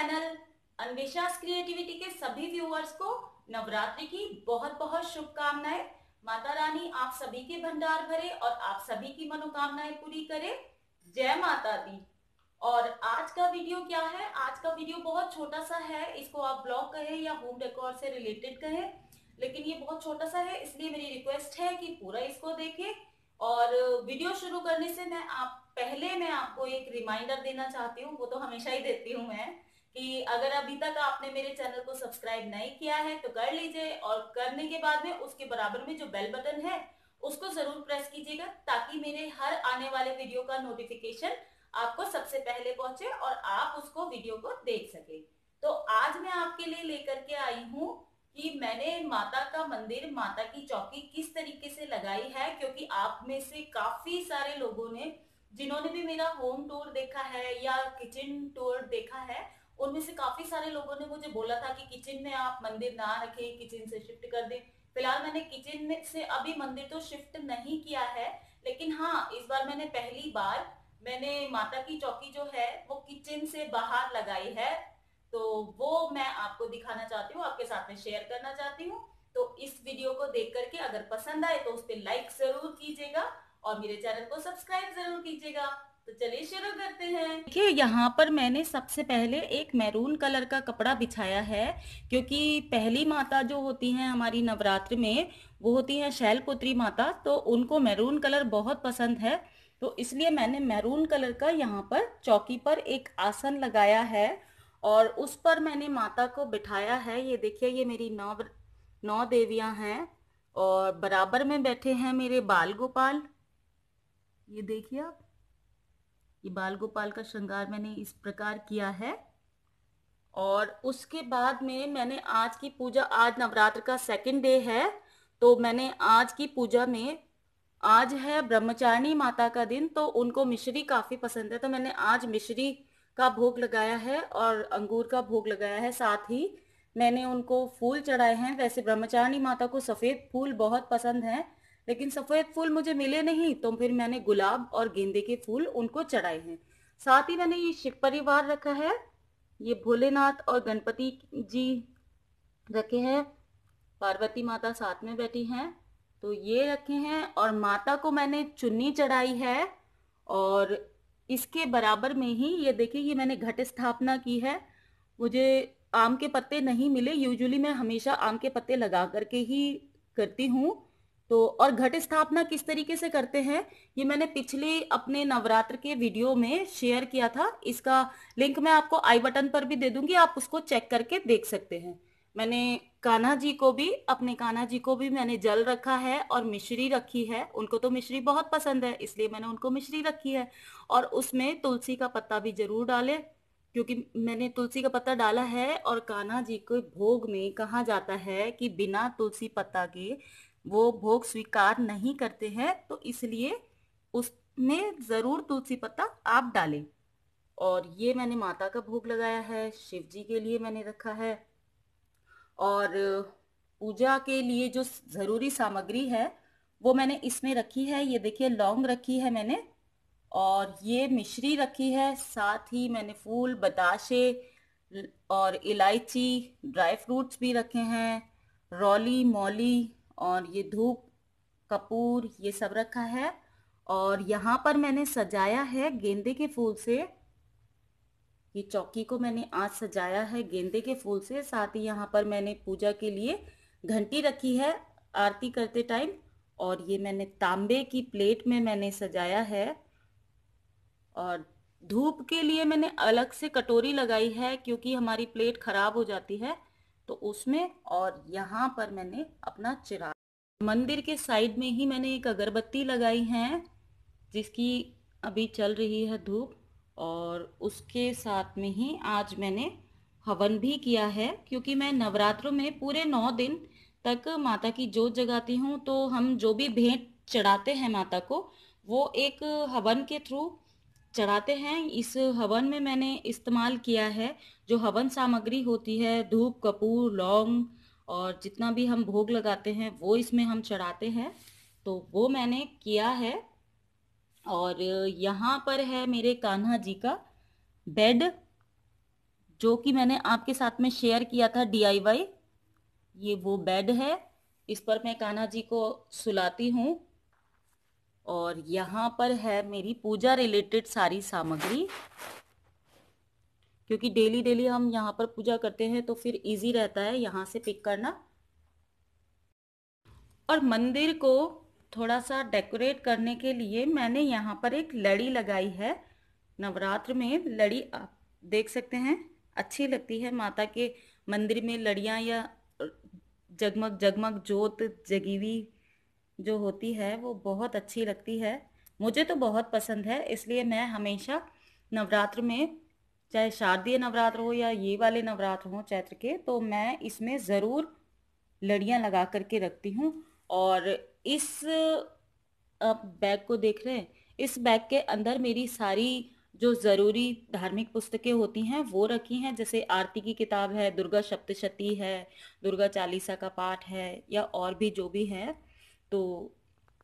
channel Anvesha creativity के सभी viewers को नवरात्रि की बहुत बहुत शुभकामनाएं माता रानी आप सभी के भंडार भरे और आप सभी की मनोकामनाएं पूरी करे जय माता दी और आज का वीडियो क्या है आज का वीडियो बहुत छोटा सा है इसको आप ब्लॉग कहें या होम डेकोर से रिलेटेड कहें लेकिन ये बहुत छोटा सा है इसलिए मेरी रिक्वेस्ट है कि पूरा इसको देखे और वीडियो शुरू करने से मैं आप पहले मैं आपको एक रिमाइंडर देना चाहती हूँ वो तो हमेशा ही देती हूँ मैं कि अगर अभी तक आपने मेरे चैनल को सब्सक्राइब नहीं किया है तो कर लीजिए और करने के बाद में उसके बराबर में जो बेल बटन है उसको जरूर प्रेस कीजिएगा ताकि मेरे हर आने वाले वीडियो का नोटिफिकेशन आपको सबसे पहले पहुंचे और आप उसको वीडियो को देख सके तो आज मैं आपके लिए लेकर के आई हूँ कि मैंने माता का मंदिर माता की चौकी किस तरीके से लगाई है क्योंकि आप में से काफी सारे लोगों ने जिन्होंने भी मेरा होम टूर देखा है या किचन टूर देखा है उनमें से काफी सारे लोगों ने मुझे बोला था कि किचन में आप मंदिर ना रखें किचन से शिफ्ट कर दें फिलहाल मैंने किचन में से अभी मंदिर तो शिफ्ट नहीं किया है लेकिन हाँ इस बार मैंने पहली बार मैंने माता की चौकी जो है वो किचन से बाहर लगाई है तो वो मैं आपको दिखाना चाहती हूँ आपके साथ में शेयर करना चाहती हूँ तो इस वीडियो को देख करके अगर पसंद आए तो उस पर लाइक जरूर कीजिएगा और मेरे चैनल को सब्सक्राइब जरूर कीजिएगा तो चलिए शुरू करते हैं देखिए यहाँ पर मैंने सबसे पहले एक मैरून कलर का कपड़ा बिछाया है क्योंकि पहली माता जो होती हैं हमारी नवरात्र में वो होती हैं शैलपुत्री माता तो उनको मैरून कलर बहुत पसंद है तो इसलिए मैंने मैरून कलर का यहाँ पर चौकी पर एक आसन लगाया है और उस पर मैंने माता को बिठाया है ये देखिए ये मेरी नौ नौ देवियाँ हैं और बराबर में बैठे हैं मेरे बाल गोपाल ये देखिए आप ये बाल गोपाल का श्रृंगार मैंने इस प्रकार किया है और उसके बाद में मैंने आज की पूजा आज नवरात्र का सेकंड डे है तो मैंने आज की पूजा में आज है ब्रह्मचारिणी माता का दिन तो उनको मिश्री काफी पसंद है तो मैंने आज मिश्री का भोग लगाया है और अंगूर का भोग लगाया है साथ ही मैंने उनको फूल चढ़ाए हैं वैसे ब्रह्मचारिणी माता को सफेद फूल बहुत पसंद है लेकिन सफेद फूल मुझे मिले नहीं तो फिर मैंने गुलाब और गेंदे के फूल उनको चढ़ाए हैं साथ ही मैंने ये शिव परिवार रखा है ये भोलेनाथ और गणपति जी रखे हैं पार्वती माता साथ में बैठी हैं तो ये रखे हैं और माता को मैंने चुन्नी चढ़ाई है और इसके बराबर में ही ये देखिए ये मैंने घट स्थापना की है मुझे आम के पत्ते नहीं मिले यूजुअली मैं हमेशा आम के पत्ते लगा करके ही करती हूँ तो और घट स्थापना किस तरीके से करते हैं ये मैंने पिछले अपने नवरात्र के वीडियो में शेयर किया था इसका लिंक मैं आपको आई बटन पर भी दे दूंगी आप उसको चेक करके देख सकते हैं मैंने कान्हा जी को भी अपने कान्हा जी को भी मैंने जल रखा है और मिश्री रखी है उनको तो मिश्री बहुत पसंद है इसलिए मैंने उनको मिश्री रखी है और उसमें तुलसी का पत्ता भी जरूर डाले क्योंकि मैंने तुलसी का पत्ता डाला है और कान्हा जी को भोग में कहा जाता है कि बिना तुलसी पत्ता के वो भोग स्वीकार नहीं करते हैं तो इसलिए उसमें ज़रूर तुलसी पत्ता आप डालें और ये मैंने माता का भोग लगाया है शिव जी के लिए मैंने रखा है और पूजा के लिए जो ज़रूरी सामग्री है वो मैंने इसमें रखी है ये देखिए लौंग रखी है मैंने और ये मिश्री रखी है साथ ही मैंने फूल बताशे और इलायची ड्राई फ्रूट्स भी रखे हैं रौली मौली और ये धूप कपूर ये सब रखा है और यहाँ पर मैंने सजाया है गेंदे के फूल से ये चौकी को मैंने आज सजाया है गेंदे के फूल से साथ ही यहाँ पर मैंने पूजा के लिए घंटी रखी है आरती करते टाइम और ये मैंने तांबे की प्लेट में मैंने सजाया है और धूप के लिए मैंने अलग से कटोरी लगाई है क्योंकि हमारी प्लेट खराब हो जाती है तो उसमें और यहाँ पर मैंने अपना चिराग मंदिर के साइड में ही मैंने एक अगरबत्ती लगाई है जिसकी अभी चल रही है धूप और उसके साथ में ही आज मैंने हवन भी किया है क्योंकि मैं नवरात्रों में पूरे नौ दिन तक माता की जोत जगाती हूँ तो हम जो भी भेंट चढ़ाते हैं माता को वो एक हवन के थ्रू चढ़ाते हैं इस हवन में मैंने इस्तेमाल किया है जो हवन सामग्री होती है धूप कपूर लौंग और जितना भी हम भोग लगाते हैं वो इसमें हम चढ़ाते हैं तो वो मैंने किया है और यहाँ पर है मेरे कान्हा जी का बेड जो कि मैंने आपके साथ में शेयर किया था डीआईवाई ये वो बेड है इस पर मैं कान्हा जी को सुलाती हूँ और यहाँ पर है मेरी पूजा रिलेटेड सारी सामग्री क्योंकि डेली डेली हम यहाँ पर पूजा करते हैं तो फिर इजी रहता है यहाँ से पिक करना और मंदिर को थोड़ा सा डेकोरेट करने के लिए मैंने यहाँ पर एक लड़ी लगाई है नवरात्र में लड़ी आप देख सकते हैं अच्छी लगती है माता के मंदिर में लड़ियाँ या जगमग जगमग जोत जगी हुई जो होती है वो बहुत अच्छी लगती है मुझे तो बहुत पसंद है इसलिए मैं हमेशा नवरात्र में चाहे शारदीय नवरात्र हो या ये वाले नवरात्र हो चैत्र के तो मैं इसमें ज़रूर लड़ियाँ लगा करके रखती हूँ और इस आप बैग को देख रहे हैं इस बैग के अंदर मेरी सारी जो ज़रूरी धार्मिक पुस्तकें होती हैं वो रखी हैं जैसे आरती की किताब है दुर्गा सप्तशती है दुर्गा चालीसा का पाठ है या और भी जो भी है तो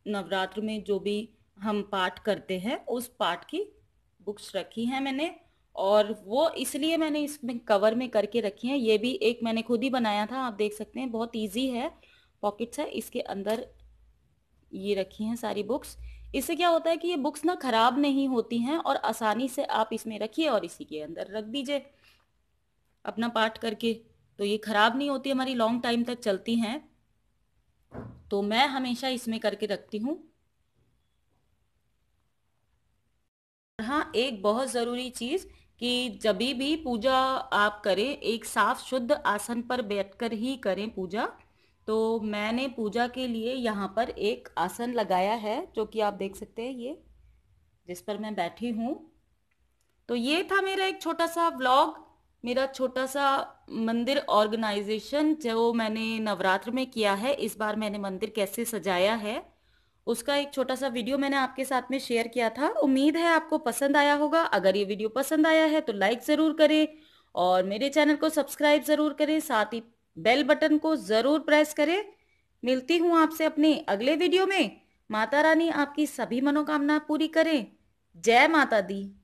नवरात्र में जो भी हम पाठ करते हैं उस पाठ की बुक्स रखी हैं मैंने और वो इसलिए मैंने इसमें कवर में करके रखी हैं ये भी एक मैंने खुद ही बनाया था आप देख सकते हैं बहुत इजी है पॉकेट्स है इसके अंदर ये रखी हैं सारी बुक्स इससे क्या होता है कि ये बुक्स ना ख़राब नहीं होती हैं और आसानी से आप इसमें रखिए और इसी के अंदर रख दीजिए अपना पाठ करके तो ये ख़राब नहीं होती हमारी लॉन्ग टाइम तक चलती हैं तो मैं हमेशा इसमें करके रखती हूँ हाँ एक बहुत ज़रूरी चीज़ कि जब भी पूजा आप करें एक साफ शुद्ध आसन पर बैठकर ही करें पूजा तो मैंने पूजा के लिए यहाँ पर एक आसन लगाया है जो कि आप देख सकते हैं ये जिस पर मैं बैठी हूँ तो ये था मेरा एक छोटा सा व्लॉग मेरा छोटा सा मंदिर ऑर्गेनाइजेशन जो मैंने नवरात्र में किया है इस बार मैंने मंदिर कैसे सजाया है उसका एक छोटा सा वीडियो मैंने आपके साथ में शेयर किया था उम्मीद है आपको पसंद आया होगा अगर ये वीडियो पसंद आया है तो लाइक ज़रूर करें और मेरे चैनल को सब्सक्राइब ज़रूर करें साथ ही बेल बटन को ज़रूर प्रेस करें मिलती हूँ आपसे अपने अगले वीडियो में माता रानी आपकी सभी मनोकामना पूरी करें जय माता दी